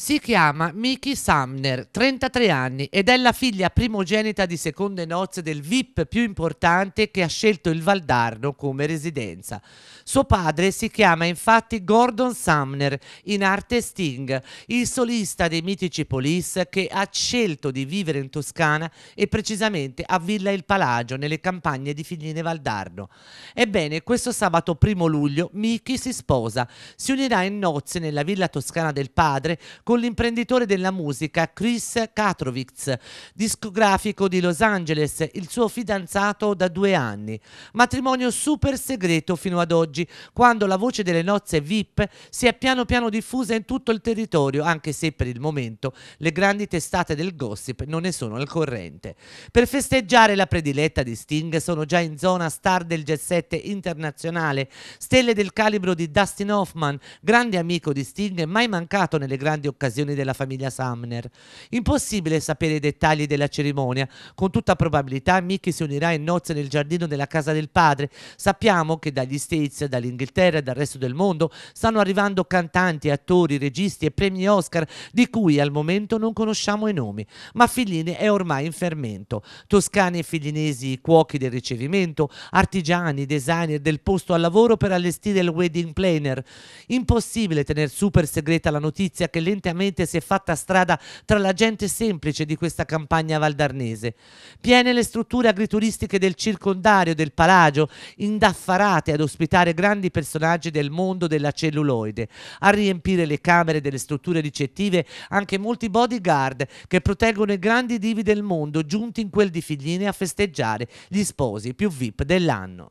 Si chiama Mickey Sumner, 33 anni, ed è la figlia primogenita di seconde nozze del VIP più importante che ha scelto il Valdarno come residenza. Suo padre si chiama infatti Gordon Sumner, in arte Sting, il solista dei mitici Police che ha scelto di vivere in Toscana e precisamente a Villa Il Palagio, nelle campagne di Figline Valdarno. Ebbene, questo sabato 1 luglio Mickey si sposa, si unirà in nozze nella villa toscana del padre con l'imprenditore della musica Chris Katrovitz, discografico di Los Angeles, il suo fidanzato da due anni. Matrimonio super segreto fino ad oggi, quando la voce delle nozze VIP si è piano piano diffusa in tutto il territorio, anche se per il momento le grandi testate del gossip non ne sono al corrente. Per festeggiare la prediletta di Sting sono già in zona star del jet set internazionale, stelle del calibro di Dustin Hoffman, grande amico di Sting mai mancato nelle grandi occasioni occasioni della famiglia Sumner. Impossibile sapere i dettagli della cerimonia. Con tutta probabilità Mickey si unirà in nozze nel giardino della casa del padre. Sappiamo che dagli States, dall'Inghilterra e dal resto del mondo stanno arrivando cantanti, attori, registi e premi Oscar di cui al momento non conosciamo i nomi, ma Fellini è ormai in fermento. Toscani e fillinesi, cuochi del ricevimento, artigiani, designer del posto al lavoro per allestire il wedding planner. Impossibile tenere super segreta la notizia che l'ente praticamente si è fatta strada tra la gente semplice di questa campagna valdarnese. Piene le strutture agrituristiche del circondario del Palagio, indaffarate ad ospitare grandi personaggi del mondo della celluloide, a riempire le camere delle strutture ricettive anche molti bodyguard che proteggono i grandi divi del mondo giunti in quel di Figline a festeggiare gli sposi più VIP dell'anno.